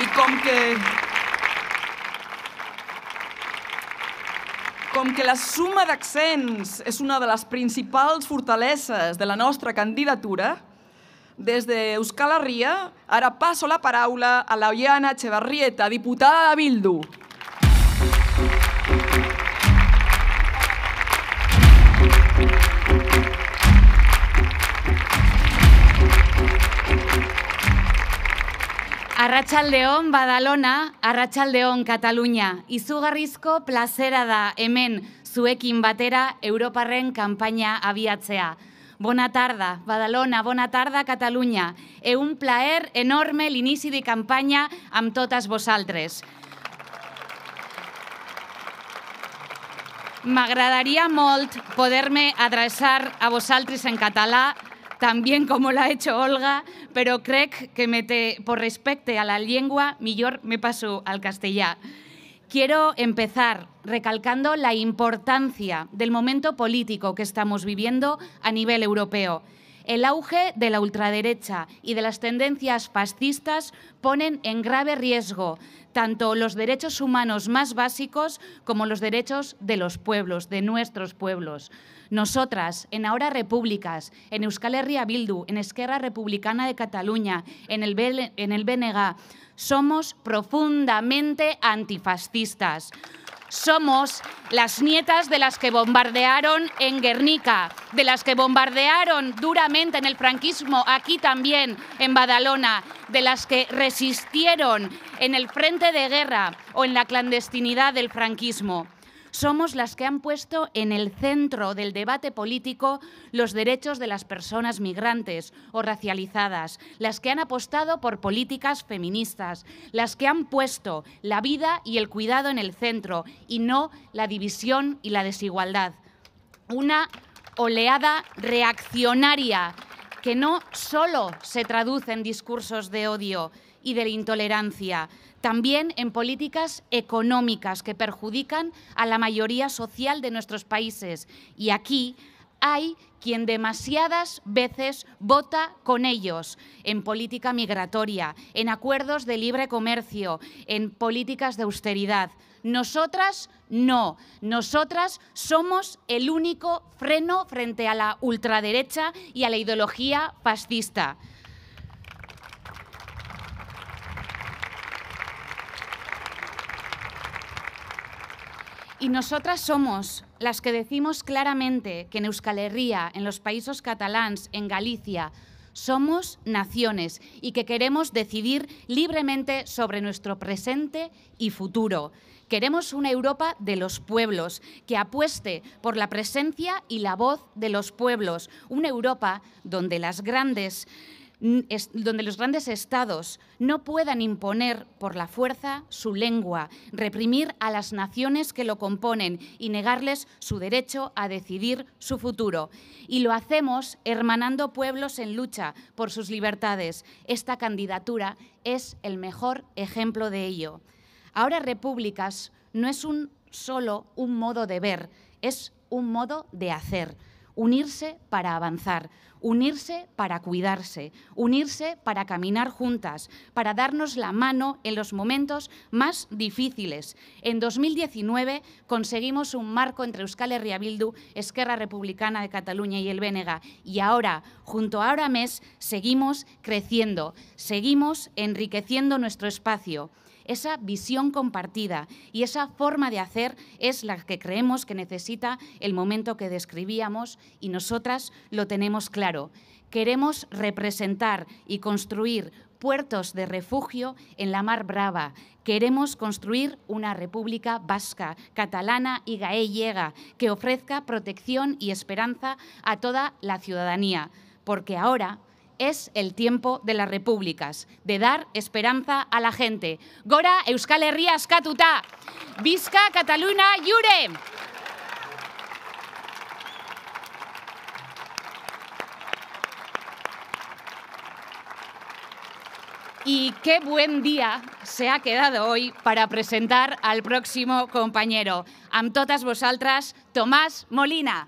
I com que... Com que la suma d'accents és una de les principals fortaleses de la nostra candidatura, des d'Euskal Herria, ara passo la paraula a la Ollana Echevarrieta, diputada de Bildu. Arratxaldeon Badalona, Arratxaldeon Katalunia, izugarrizko plazera da hemen zuekin batera Europarren kanpaina abiatzea. Bona tarda, Badalona, bona tarda, Catalunya. E un plaer enorme l'inici de campanya amb totes vosaltres. M'agradaria molt poder-me adreçar a vosaltres en català, también como ha hecho Olga, pero creo que por respeto a la lengua, mejor me paso al castellano. Quiero empezar recalcando la importancia del momento político que estamos viviendo a nivel europeo. El auge de la ultraderecha y de las tendencias fascistas ponen en grave riesgo tanto los derechos humanos más básicos como los derechos de los pueblos, de nuestros pueblos. Nosotras, en Ahora Repúblicas, en Euskal Herria Bildu, en Esquerra Republicana de Cataluña, en el, en el BNG, somos profundamente antifascistas. Somos las nietas de las que bombardearon en Guernica, de las que bombardearon duramente en el franquismo, aquí también, en Badalona, de las que resistieron en el frente de guerra o en la clandestinidad del franquismo somos las que han puesto en el centro del debate político los derechos de las personas migrantes o racializadas, las que han apostado por políticas feministas, las que han puesto la vida y el cuidado en el centro y no la división y la desigualdad. Una oleada reaccionaria que no solo se traduce en discursos de odio, y de la intolerancia, también en políticas económicas que perjudican a la mayoría social de nuestros países. Y aquí hay quien demasiadas veces vota con ellos en política migratoria, en acuerdos de libre comercio, en políticas de austeridad. Nosotras no, nosotras somos el único freno frente a la ultraderecha y a la ideología fascista. Y nosotras somos las que decimos claramente que en Euskal Herria, en los países catalans, en Galicia, somos naciones y que queremos decidir libremente sobre nuestro presente y futuro. Queremos una Europa de los pueblos, que apueste por la presencia y la voz de los pueblos, una Europa donde las grandes donde los grandes estados no puedan imponer por la fuerza su lengua, reprimir a las naciones que lo componen y negarles su derecho a decidir su futuro. Y lo hacemos hermanando pueblos en lucha por sus libertades. Esta candidatura es el mejor ejemplo de ello. Ahora repúblicas no es solo un modo de ver, es un modo de hacer unirse para avanzar, unirse para cuidarse, unirse para caminar juntas, para darnos la mano en los momentos más difíciles. En 2019 conseguimos un marco entre Euskal Herria Bildu, Esquerra Republicana de Cataluña y el Bénega y ahora, junto a Ahora seguimos creciendo, seguimos enriqueciendo nuestro espacio esa visión compartida y esa forma de hacer es la que creemos que necesita el momento que describíamos y nosotras lo tenemos claro. Queremos representar y construir puertos de refugio en la Mar Brava. Queremos construir una república vasca, catalana y gallega que ofrezca protección y esperanza a toda la ciudadanía, porque ahora es el tiempo de las repúblicas, de dar esperanza a la gente. Gora Euskal Herria askatuta, Vizca, Cataluna Yure. Y qué buen día se ha quedado hoy para presentar al próximo compañero. Amtotas vosaltras, Tomás Molina.